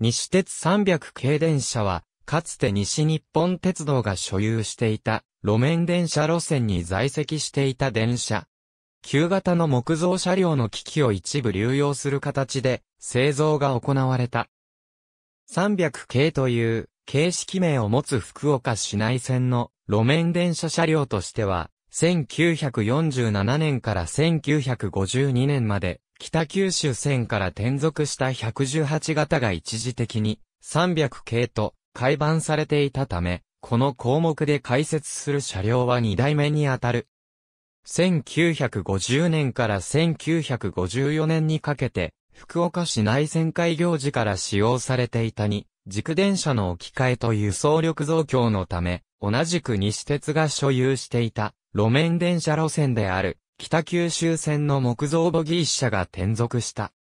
西鉄300系電車は、かつて西日本鉄道が所有していた路面電車路線に在籍していた電車。旧型の木造車両の機器を一部流用する形で製造が行われた。300系という形式名を持つ福岡市内線の路面電車車両としては、1947年から1952年まで北九州線から転属した118型が一時的に300系と改版されていたため、この項目で解説する車両は2代目にあたる。1950年から1954年にかけて、福岡市内線開業時から使用されていたに、軸電車の置き換えと輸送力増強のため、同じく西鉄が所有していた路面電車路線である北九州線の木造ボギー車が転属した。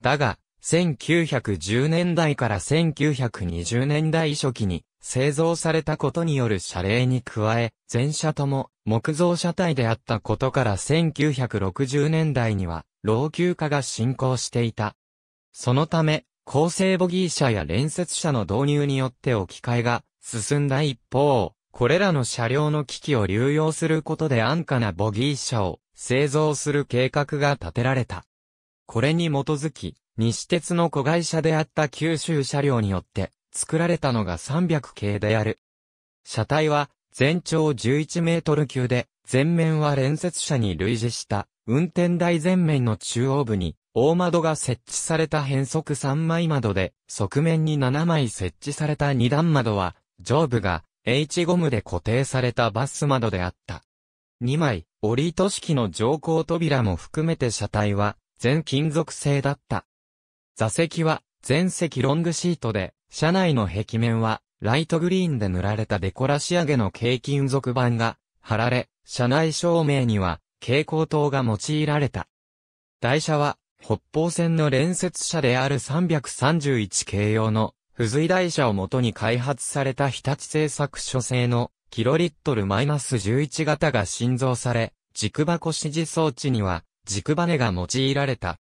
だが、1910年代から1920年代初期に製造されたことによる車例に加え、全車とも木造車体であったことから1960年代には老朽化が進行していた。そのため、構成ボギー車や連接車の導入によって置き換えが進んだ一方、これらの車両の機器を流用することで安価なボギー車を製造する計画が立てられた。これに基づき、西鉄の子会社であった九州車両によって作られたのが300系である。車体は全長11メートル級で、前面は連接車に類似した運転台前面の中央部に大窓が設置された変速3枚窓で、側面に7枚設置された2段窓は、上部が H ゴムで固定されたバス窓であった。2枚、折り糸式の乗降扉も含めて車体は全金属製だった。座席は全席ロングシートで、車内の壁面はライトグリーンで塗られたデコラ仕上げの軽金属板が貼られ、車内照明には蛍光灯が用いられた。台車は北方線の連接車である331系用の付随台車をもとに開発された日立製作所製のキロリットルマイナス -11 型が新造され、軸箱指示装置には、軸バネが用いられた。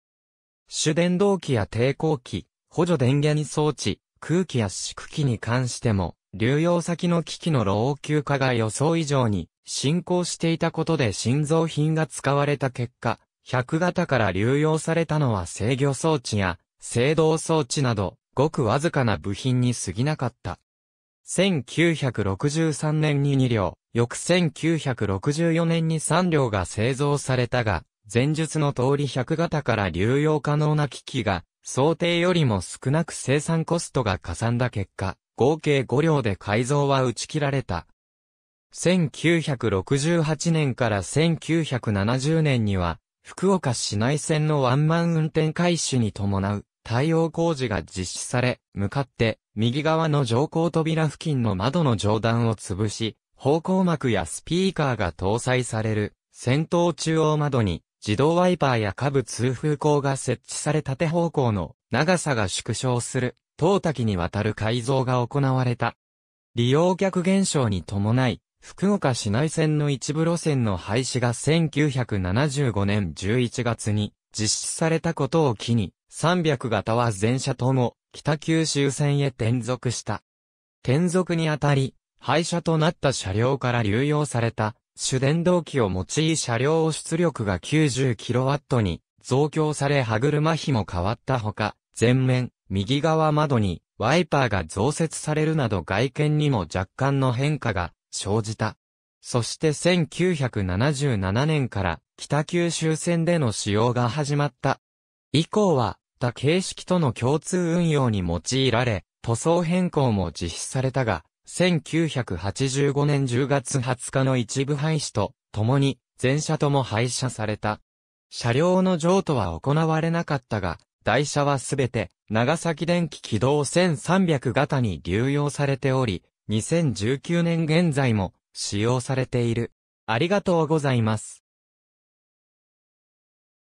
主電動機や抵抗器、補助電源装置、空気圧縮機に関しても、流用先の機器の老朽化が予想以上に進行していたことで新造品が使われた結果、100型から流用されたのは制御装置や制動装置など、ごくわずかな部品に過ぎなかった。1963年に2両、翌1964年に3両が製造されたが、前述の通り100型から流用可能な機器が、想定よりも少なく生産コストがかさんだ結果、合計5両で改造は打ち切られた。1968年から1970年には、福岡市内線のワンマン運転開始に伴う対応工事が実施され、向かって右側の乗降扉付近の窓の上段を潰し、方向幕やスピーカーが搭載される、先頭中央窓に、自動ワイパーや下部通風口が設置され縦方向の長さが縮小する、等滝にわたる改造が行われた。利用客減少に伴い、福岡市内線の一部路線の廃止が1975年11月に実施されたことを機に、300型は全車とも北九州線へ転属した。転属にあたり、廃車となった車両から流用された主電動機を用い車両を出力が 90kW に増強され歯車比も変わったほか、前面、右側窓にワイパーが増設されるなど外見にも若干の変化が生じた。そして1977年から北九州線での使用が始まった。以降は、他形式との共通運用に用いられ、塗装変更も実施されたが、1985年10月20日の一部廃止と、共に、全車とも廃車された。車両の譲渡は行われなかったが、台車はすべて、長崎電気軌道1300型に流用されており、2019年現在も、使用されている。ありがとうございます。